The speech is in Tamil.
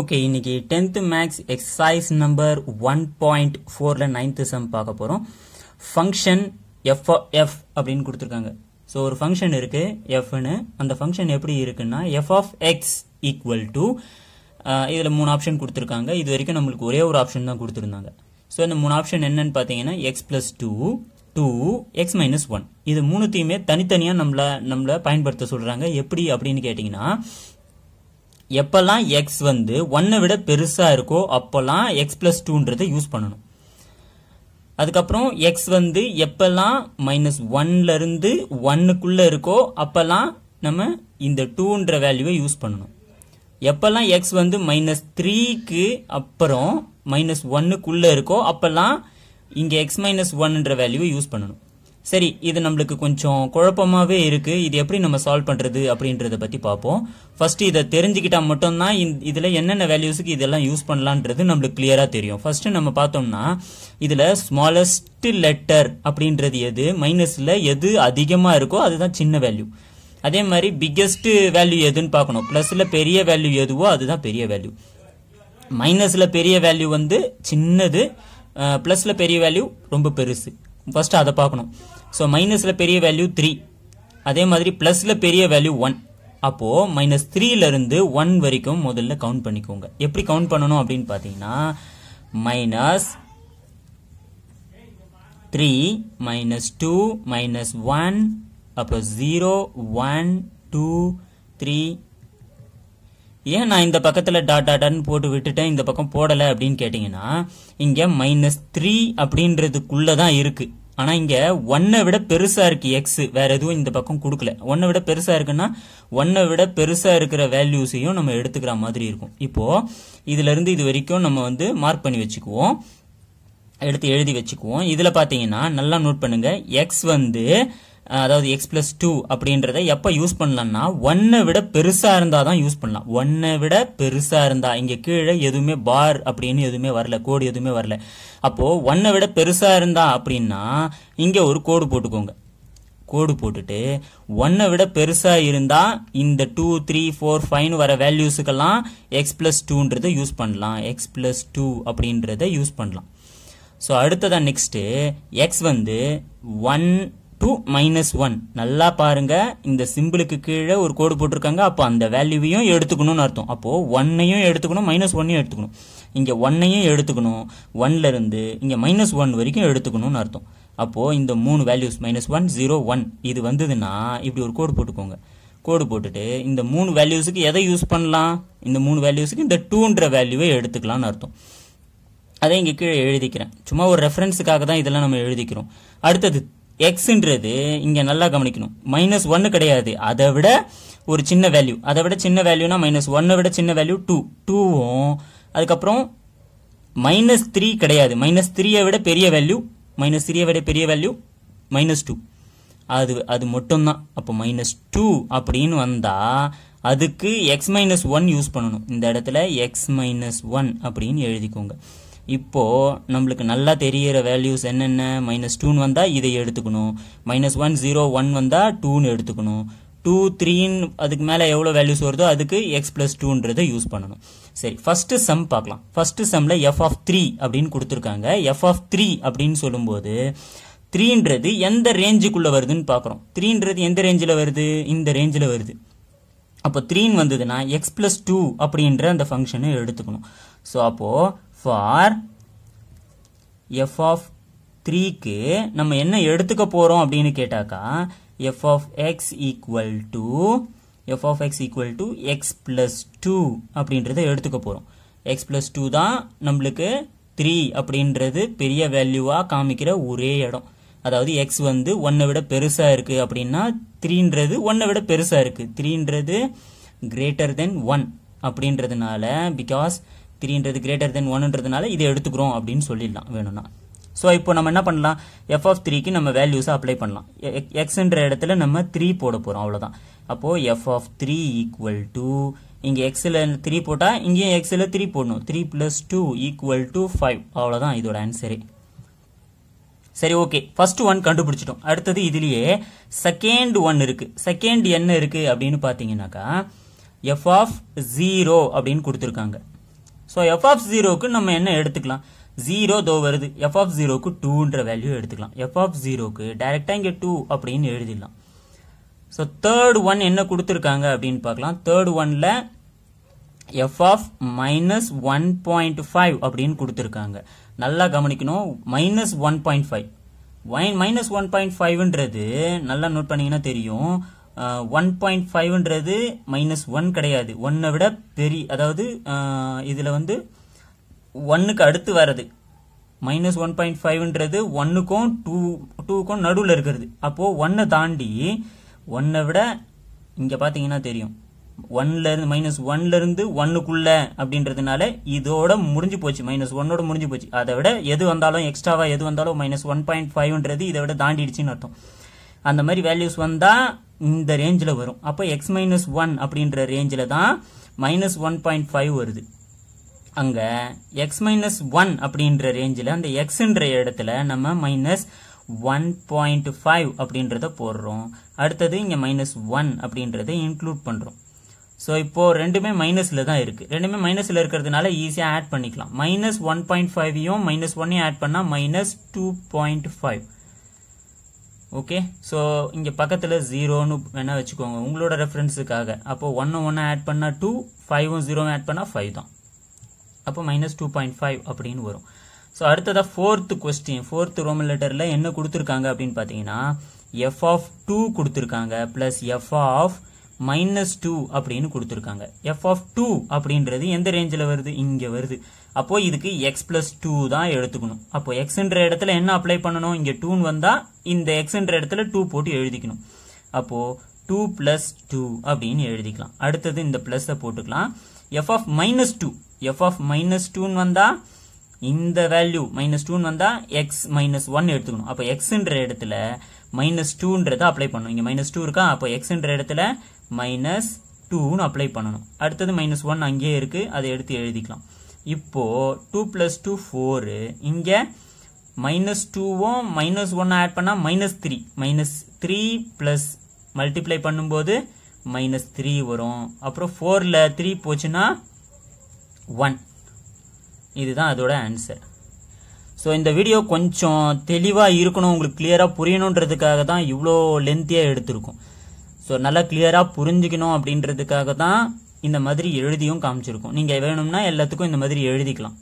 ஓகே இன்னைக்கு tenth maths exercise number one point ஃபோரில் நைன்த்து செம் பார்க்க போகிறோம் ஃபங்க்ஷன் எஃப் எஃப் அப்படின்னு கொடுத்துருக்காங்க ஸோ ஒரு ஃபங்க்ஷன் இருக்குது எஃப்னு அந்த ஃபங்க்ஷன் எப்படி இருக்குன்னா F of X equal to இதில் மூணு ஆப்ஷன் கொடுத்துருக்காங்க இது வரைக்கும் நம்மளுக்கு ஒரே ஒரு ஆப்ஷன் தான் கொடுத்துருந்தாங்க ஸோ இந்த மூணு ஆப்ஷன் என்னன்னு பார்த்தீங்கன்னா X plus two two X minus one இது மூணுத்தையுமே தனித்தனியாக நம்மளை நம்மளை பயன்படுத்த சொல்கிறாங்க எப்படி அப்படின்னு கேட்டிங்கன்னா எப்பெல்லாம் எக்ஸ் வந்து ஒன்னை விட பெருசாக இருக்கோ அப்போல்லாம் எக்ஸ் ப்ளஸ் டூன்றதை யூஸ் பண்ணணும் அதுக்கப்புறம் எக்ஸ் வந்து எப்பெல்லாம் மைனஸ் இருந்து ஒன்னுக்குள்ளே இருக்கோ அப்போல்லாம் நம்ம இந்த டூன்ற வேல்யூவை யூஸ் பண்ணணும் எப்பெல்லாம் எக்ஸ் வந்து மைனஸ் த்ரீக்கு அப்புறம் மைனஸ் ஒன்னுக்குள்ள இருக்கோ அப்போல்லாம் இங்கே எக்ஸ் மைனஸ் ஒன்ன்ற வேல்யூவை யூஸ் பண்ணணும் சரி இது நம்மளுக்கு கொஞ்சம் குழப்பமாகவே இருக்குது இது எப்படி நம்ம சால்வ் பண்ணுறது அப்படின்றத பற்றி பார்ப்போம் ஃபஸ்ட்டு இதை தெரிஞ்சுக்கிட்டால் மட்டும்தான் இதில் என்னென்ன வேல்யூஸுக்கு இதெல்லாம் யூஸ் பண்ணலான்றது நம்மளுக்கு கிளியராக தெரியும் ஃபஸ்ட்டு நம்ம பார்த்தோம்னா இதில் ஸ்மாலஸ்ட் லெட்டர் அப்படின்றது எது மைனஸில் எது அதிகமாக இருக்கோ அதுதான் சின்ன வேல்யூ அதே மாதிரி பிக்கெஸ்ட் வேல்யூ எதுன்னு பார்க்கணும் ப்ளஸில் பெரிய வேல்யூ எதுவோ அதுதான் பெரிய வேல்யூ மைனஸில் பெரிய வேல்யூ வந்து சின்னது ப்ளஸில் பெரிய வேல்யூ ரொம்ப பெருசு ஃபஸ்ட்டு அதை பார்க்கணும் ஸோ மைனஸில் பெரிய வேல்யூ த்ரீ அதே மாதிரி ப்ளஸில் பெரிய வேல்யூ ஒன் அப்போது மைனஸ் த்ரீலேருந்து ஒன் வரைக்கும் முதல்ல கவுண்ட் பண்ணிக்கோங்க எப்படி கவுண்ட் பண்ணணும் அப்படின்னு பார்த்தீங்கன்னா minus three minus two minus one அப்புறம் ஜீரோ ஒன் டூ த்ரீ ஏன் நான் இந்த பக்கத்தில் டாட் டாட்னு போட்டு விட்டுட்டேன் இந்த பக்கம் போடலை அப்படின்னு கேட்டிங்கன்னா இங்கே மைனஸ் த்ரீ அப்படின்றதுக்குள்ளே தான் இருக்குது ஆனால் இங்கே ஒன்னை விட பெருசாக இருக்குது எக்ஸ் வேறு எதுவும் இந்த பக்கம் கொடுக்கல ஒன்னை விட பெருசாக இருக்குன்னா ஒன்னை விட பெருசாக இருக்கிற வேல்யூஸையும் நம்ம எடுத்துக்கிற மாதிரி இருக்கும் இப்போது இதிலேருந்து இது வரைக்கும் நம்ம வந்து மார்க் பண்ணி வச்சுக்குவோம் எடுத்து எழுதி வச்சுக்குவோம் இதில் பார்த்தீங்கன்னா நல்லா நோட் பண்ணுங்கள் எக்ஸ் வந்து அதாவது எக்ஸ் பிளஸ் டூ அப்படின்றத எப்போ யூஸ் பண்ணலாம்னா ஒன்னை விட பெருசாக இருந்தால் தான் யூஸ் பண்ணலாம் ஒன்னை விட பெருசாக இருந்தால் இங்கே கீழே எதுவுமே பார் அப்படின்னு எதுவுமே வரல கோடு எதுவுமே வரல அப்போது ஒன்னை விட பெருசாக இருந்தா அப்படின்னா இங்கே ஒரு கோடு போட்டுக்கோங்க கோடு போட்டுட்டு ஒன்னை விட பெருசாக இருந்தால் இந்த டூ த்ரீ ஃபோர் ஃபைவ்னு வர வேல்யூஸுக்கெல்லாம் எக்ஸ் ப்ளஸ் டூன்றதை யூஸ் பண்ணலாம் எக்ஸ் ப்ளஸ் டூ அப்படின்றத யூஸ் பண்ணலாம் ஸோ அடுத்ததான் நெக்ஸ்ட்டு எக்ஸ் வந்து ஒன் டூ மைனஸ் ஒன் நல்லா பாருங்க இந்த சிம்பிளுக்கு கீழே ஒரு கோடு போட்டிருக்காங்க அப்போ அந்த வேல்யூவையும் எடுத்துக்கணும்னு அர்த்தம் அப்போது ஒன்னையும் எடுத்துக்கணும் மைனஸ் ஒன்னையும் எடுத்துக்கணும் இங்கே ஒன்னையும் எடுத்துக்கணும் ஒன்லேருந்து இங்கே மைனஸ் ஒன் வரைக்கும் எடுத்துக்கணும்னு அர்த்தம் அப்போது இந்த மூணு values minus one zero one இது வந்ததுன்னா இப்படி ஒரு கோடு போட்டுக்கோங்க கோடு போட்டுட்டு இந்த மூணு வேல்யூஸுக்கு எதை யூஸ் பண்ணலாம் இந்த மூணு வேல்யூஸுக்கு இந்த டூன்ற வேல்யூவை எடுத்துக்கலாம்னு அர்த்தம் அதை இங்கே கீழே எழுதிக்கிறேன் சும்மா ஒரு ரெஃபரன்ஸுக்காக தான் இதெல்லாம் நம்ம எழுதிக்கிறோம் அடுத்தது எக்ஸுன்றது இங்கே நல்லா கவனிக்கணும் மைனஸ் ஒன்று கிடையாது அதை விட ஒரு சின்ன வேல்யூ அதை விட சின்ன வேல்யூனா மைனஸ் ஒன்னை விட சின்ன வேல்யூ டூ டூவும் அதுக்கப்புறம் மைனஸ் த்ரீ கிடையாது மைனஸ் த்ரீயை விட பெரிய வேல்யூ மைனஸ் த்ரீயை விட பெரிய வேல்யூ மைனஸ் டூ அது அது மட்டும்தான் அப்போ மைனஸ் டூ அப்படின்னு வந்தால் அதுக்கு எக்ஸ் மைனஸ் ஒன் யூஸ் பண்ணணும் இந்த இடத்துல எக்ஸ் மைனஸ் ஒன் அப்படின்னு எழுதிக்கோங்க இப்போது நம்மளுக்கு நல்லா தெரிகிற வேல்யூஸ் என்னென்ன மைனஸ் டூன்னு வந்தால் இதை எடுத்துக்கணும் மைனஸ் ஒன் ஜீரோ ஒன் வந்தால் டூன்னு எடுத்துக்கணும் டூ த்ரீன்னு அதுக்கு மேலே எவ்வளோ வேல்யூஸ் வருதோ அதுக்கு எக்ஸ் ப்ளஸ் டூன்றதை யூஸ் பண்ணணும் சரி ஃபஸ்ட்டு சம் பார்க்கலாம் ஃபஸ்ட்டு சம்மில் எஃப் ஆஃப் த்ரீ அப்படின்னு கொடுத்துருக்காங்க எஃப் ஆஃப் த்ரீ அப்படின்னு சொல்லும்போது த்ரீன்றது எந்த ரேஞ்சுக்குள்ளே வருதுன்னு பார்க்குறோம் த்ரீன்றது எந்த ரேஞ்சில் வருது இந்த ரேஞ்சில் வருது அப்போ த்ரீன்னு வந்ததுன்னா எக்ஸ் ப்ளஸ் டூ அப்படின்ற அந்த ஃபங்க்ஷனை எடுத்துக்கணும் ஸோ அப்போது ஃபார் எஃப் ஆஃப் த்ரீக்கு நம்ம என்ன எடுத்துக்க போகிறோம் அப்படின்னு கேட்டாக்கா F of X equal to F of X equal to X plus two அப்படின்றத எடுத்துக்க போகிறோம் எக்ஸ் ப்ளஸ் டூ தான் நம்மளுக்கு த்ரீ அப்படின்றது பெரிய வேல்யூவாக காமிக்கிற ஒரே இடம் அதாவது எக்ஸ் வந்து ஒன்னை விட பெருசாக இருக்குது அப்படின்னா த்ரீன்றது ஒன்னை விட பெருசாக இருக்குது த்ரீன்றது கிரேட்டர் தென் ஒன் அப்படின்றதுனால பிகாஸ் த்ரீன்றது கிரேட்டர் தென் ஒன்றுன்றதுனால இதை எடுத்துக்கிறோம் அப்படின்னு சொல்லிடலாம் வேணும்னா ஸோ இப்போ நம்ம என்ன பண்ணலாம் எஃப் ஆஃப் த்ரீக்கு நம்ம வேல்யூஸை அப்ளை பண்ணலாம் எக்ஸ்ன்ற இடத்துல நம்ம த்ரீ போட போகிறோம் அவ்வளோதான் அப்போது F of three equal to இங்கே எக்ஸில் த்ரீ போட்டால் இங்கேயும் எக்ஸில் த்ரீ போடணும் three plus two equal to five அவ்வளோதான் இதோட ஆன்சரே சரி ஓகே ஃபர்ஸ்ட் ஒன் கண்டுபிடிச்சிட்டோம் அடுத்தது இதுலேயே செகண்ட் ஒன் இருக்குது செகண்ட் என்ன இருக்குது அப்படின்னு பார்த்தீங்கன்னாக்கா எஃப் ஆஃப் ஜீரோ அப்படின்னு கொடுத்துருக்காங்க ஸோ எஃப் ஆஃப் ஜீரோக்கு நம்ம என்ன எடுத்துக்கலாம் ஜீரோ தோ வருது எஃப் ஆஃப் ஜீரோக்கு டூன்ற வேல்யூ எடுத்துக்கலாம் எஃப் ஆஃப் ஜீரோக்கு டைரெக்டாக இங்கே டூ அப்படின்னு எழுதிடலாம் ஸோ தேர்ட் ஒன் என்ன கொடுத்துருக்காங்க அப்படின்னு பார்க்கலாம் தேர்ட் ஒன்ல F of minus one point five அப்படின்னு கொடுத்துருக்காங்க நல்லா கவனிக்கணும் minus one point five minus one point ஃபைவ்ன்றது நல்லா நோட் பண்ணிங்கன்னா தெரியும் ஒன் பாயிண்ட் ஃபைவ்ன்றது மைனஸ் ஒன் கிடையாது ஒன்னை விட பெரி அதாவது இதில் வந்து ஒன்னுக்கு அடுத்து வர்றது மைனஸ் ஒன் பாயிண்ட் ஃபைவ்ன்றது ஒன்றுக்கும் டூ டூக்கும் நடுவில் இருக்கிறது அப்போது ஒன்னை தாண்டி ஒன்னை விட இங்கே பார்த்தீங்கன்னா தெரியும் ஒன்லேருந்து மைனஸ் ஒன்லேருந்து ஒன்றுக்குள்ள அப்படின்றதுனால இதோட முடிஞ்சு போச்சு மைனஸ் ஒன்னோட முடிஞ்சு போச்சு அதை விட எது வந்தாலும் எக்ஸ்ட்ராவாக எது வந்தாலும் மைனஸ் ஒன் பாயிண்ட் ஃபைவ்ன்றது இதை விட தாண்டிடுச்சின்னு அர்த்தம் அந்த மாதிரி வேல்யூஸ் வந்தால் இந்த ரேஞ்சில் வரும் அப்போ எக்ஸ் மைனஸ் ஒன் அப்படின்ற ரேஞ்சில் தான் மைனஸ் ஒன் பாயிண்ட் ஃபைவ் வருது அங்கே எக்ஸ் மைனஸ் ஒன் அப்படின்ற ரேஞ்சில் அந்த எக்ஸுன்ற இடத்துல நம்ம மைனஸ் ஒன் பாயிண்ட் ஃபைவ் அப்படின்றத போடுறோம் அடுத்தது இங்கே மைனஸ் ஒன் அப்படின்றத இன்க்ளூட் பண்ணுறோம் ஸோ இப்போது ரெண்டுமே மைனஸில் தான் இருக்குது ரெண்டுமே மைனஸில் இருக்கிறதுனால ஈஸியாக ஆட் பண்ணிக்கலாம் மைனஸ் ஒன் பாயிண்ட் ஃபைவையும் மைனஸ் ஒன்னையும் ஆட் பண்ணால் minus two point five okay so இங்கே பக்கத்தில் ஜீரோன்னு வேணால் வச்சுக்கோங்க உங்களோட ரெஃபரன்ஸுக்காக அப்போது ஒன்று ஒன்று ஆட் பண்ணால் டூ ஃபைவும் ஜீரோவும் ஆட் பண்ணால் ஃபைவ் தான் அப்போ மைனஸ் டூ பாயிண்ட் ஃபைவ் அப்படின்னு வரும் ஸோ அடுத்ததாக ஃபோர்த்து கொஸ்டின் ஃபோர்த்து ரோமன் லெட்டரில் என்ன கொடுத்துருக்காங்க அப்படின்னு பார்த்தீங்கன்னா எஃப் ஆஃப் டூ கொடுத்துருக்காங்க plus F of minus two அப்படின்னு கொடுத்துருக்காங்க எஃப் ஆஃப் டூ அப்படின்றது எந்த ரேஞ்சில் வருது இங்கே வருது அப்போது இதுக்கு எக்ஸ் ப்ளஸ் டூ தான் எடுத்துக்கணும் அப்போ என்ற இடத்துல என்ன அப்ளை பண்ணணும் இங்கே டூன்னு வந்தால் இந்த என்ற இடத்துல டூ போட்டு எழுதிக்கணும் அப்போது டூ ப்ளஸ் டூ அப்படின்னு எழுதிக்கலாம் அடுத்தது இந்த பிளஸ் போட்டுக்கலாம் F of minus two F of minus டூன்னு வந்தால் இந்த வேல்யூ மைனஸ் டூன்னு வந்தால் எக்ஸ் மைனஸ் ஒன் எடுத்துக்கணும் அப்போ எக்ஸுன்ற இடத்துல மைனஸ் டூன்றத அப்ளை பண்ணணும் இங்கே மைனஸ் டூ இருக்கா அப்போ எக்ஸுன்ற இடத்துல மைனஸ் டூன்னு அப்ளை பண்ணணும் அடுத்தது மைனஸ் ஒன் அங்கேயே இருக்குது அதை எடுத்து எழுதிக்கலாம் இப்போ டூ 4 டூ ஃபோரு இங்கே மைனஸ் டூவும் மைனஸ் ஒன் ஆட் பண்ணால் minus three minus three plus multiply பண்ணும்போது மைனஸ் த்ரீ வரும் அப்புறம் ஃபோரில் த்ரீ போச்சுன்னா ஒன் இதுதான் அதுவுட ஆன்சர் ஸோ இந்த வீடியோ கொஞ்சம் தெளிவாக இருக்கணும் உங்களுக்கு கலியரா புரியணுன்றதுக்காக தான் இவ்வளோ லென்த்தியாக எடுத்திருக்கும் ஸோ நல்லா கலியரா புரிஞ்சுக்கணும் அப்படின்றதுக்காக தான் இந்த மாதிரி எழுதியும் காமிச்சிருக்கும் நீங்கள் வேணும்னா எல்லாத்துக்கும் இந்த மாதிரி எழுதிக்கலாம்